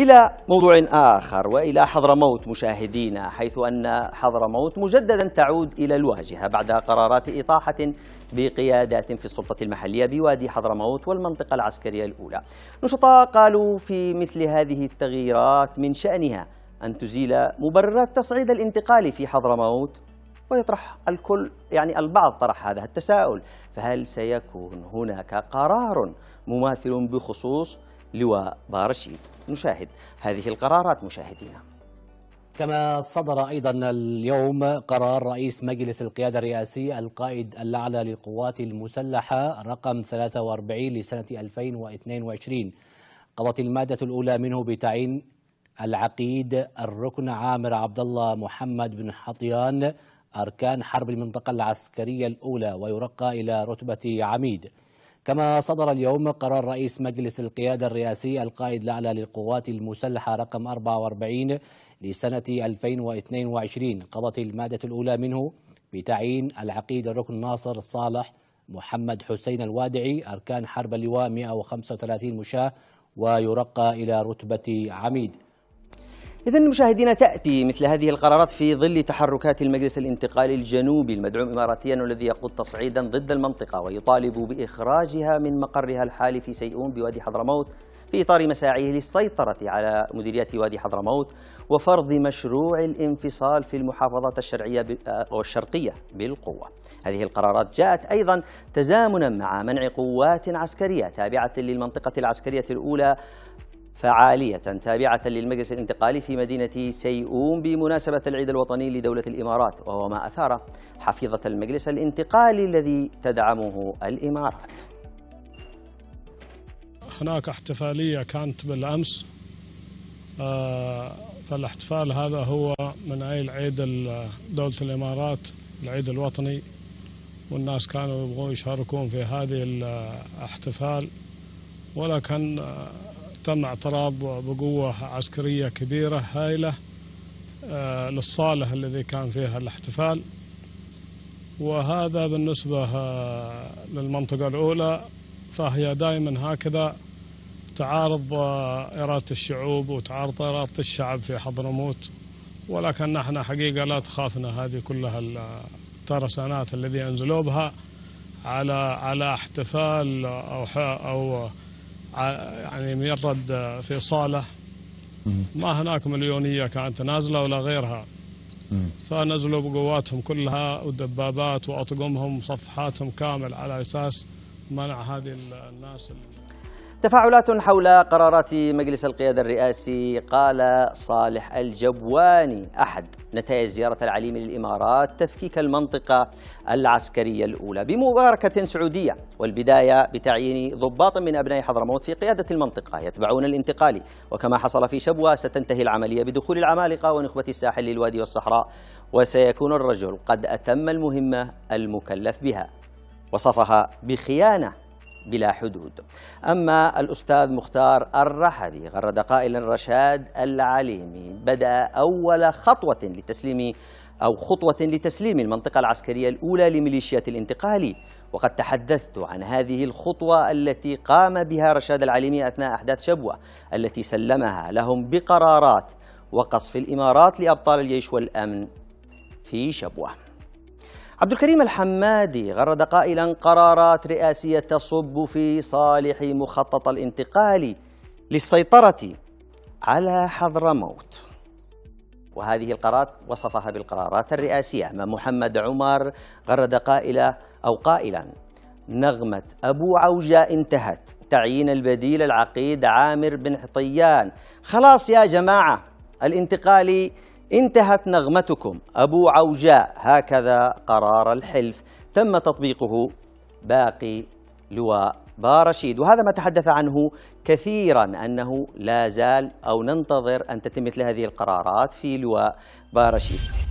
إلى موضوع آخر وإلى حضرموت مشاهدينا حيث أن حضرموت مجددا تعود إلى الواجهة بعد قرارات إطاحة بقيادات في السلطة المحلية بوادي حضرموت والمنطقة العسكرية الأولى نشطاء قالوا في مثل هذه التغييرات من شأنها أن تزيل مبررات تصعيد الانتقال في حضرموت ويطرح الكل يعني البعض طرح هذا التساؤل فهل سيكون هناك قرار مماثل بخصوص لواء بارشيد نشاهد هذه القرارات مشاهدينا كما صدر أيضا اليوم قرار رئيس مجلس القيادة الرئاسي القائد الأعلى للقوات المسلحة رقم 43 لسنة 2022 قضت المادة الأولى منه بتعيين العقيد الركن عامر عبد الله محمد بن حطيان أركان حرب المنطقة العسكرية الأولى ويرقى إلى رتبة عميد كما صدر اليوم قرار رئيس مجلس القيادة الرئاسي القائد الأعلى للقوات المسلحة رقم 44 لسنة 2022 قضت المادة الأولى منه بتعيين العقيد الركن ناصر صالح محمد حسين الوادعي أركان حرب اللواء 135 مشاة ويرقى إلى رتبة عميد إذا مشاهدينا تأتي مثل هذه القرارات في ظل تحركات المجلس الانتقالي الجنوبي المدعوم إماراتيا والذي يقود تصعيدا ضد المنطقة ويطالب بإخراجها من مقرها الحالي في سيئون بوادي حضرموت في إطار مساعيه للسيطرة على مديرية وادي حضرموت وفرض مشروع الانفصال في المحافظات الشرعية آه، والشرقية بالقوة هذه القرارات جاءت أيضا تزامنا مع منع قوات عسكرية تابعة للمنطقة العسكرية الأولى فعالية تابعة للمجلس الانتقالي في مدينة سيئوم بمناسبة العيد الوطني لدولة الإمارات وهو ما أثار حفيظة المجلس الانتقالي الذي تدعمه الإمارات هناك احتفالية كانت بالأمس آه، فالاحتفال هذا هو من أي العيد دولة الإمارات العيد الوطني والناس كانوا يبغون يشاركون في هذه الاحتفال ولكن آه، تم اعتراض بقوة عسكرية كبيرة هائلة آه، للصالة الذي كان فيها الاحتفال وهذا بالنسبة آه، للمنطقة الأولى فهي دائما هكذا تعارض آه، إرادة الشعوب وتعارض إرادة الشعب في حضرموت ولكن نحن حقيقة لا تخافنا هذه كلها الترسانات الذي أنزلوا بها على على احتفال أو أو يعني مجرد في صالة ما هناك مليونية كانت نازلة ولا غيرها فنزلوا بقواتهم كلها ودبابات وأطقمهم صفحاتهم كامل على أساس منع هذه الناس اللي تفاعلات حول قرارات مجلس القيادة الرئاسي قال صالح الجبواني أحد نتائج زيارة العليم للإمارات تفكيك المنطقة العسكرية الأولى بمباركة سعودية والبداية بتعيين ضباط من أبناء حضرموت في قيادة المنطقة يتبعون الانتقالي وكما حصل في شبوة ستنتهي العملية بدخول العمالقة ونخبة الساحل للوادي والصحراء وسيكون الرجل قد أتم المهمة المكلف بها وصفها بخيانة بلا حدود أما الأستاذ مختار الرحبي غرد قائلا رشاد العليمي بدأ أول خطوة لتسليم أو خطوة لتسليم المنطقة العسكرية الأولى لميليشيات الانتقالي وقد تحدثت عن هذه الخطوة التي قام بها رشاد العليمي أثناء أحداث شبوة التي سلمها لهم بقرارات وقصف الإمارات لأبطال الجيش والأمن في شبوه عبد الكريم الحمادي غرد قائلا قرارات رئاسية تصب في صالح مخطط الانتقال للسيطرة على حضرموت وهذه القرارات وصفها بالقرارات الرئاسية أما محمد عمر غرد قائلا أو قائلا نغمة أبو عوجة انتهت تعيين البديل العقيد عامر بن حطيان خلاص يا جماعة الانتقالي انتهت نغمتكم أبو عوجاء هكذا قرار الحلف تم تطبيقه باقي لواء بارشيد وهذا ما تحدث عنه كثيرا أنه لا زال أو ننتظر أن تتم مثل هذه القرارات في لواء بارشيد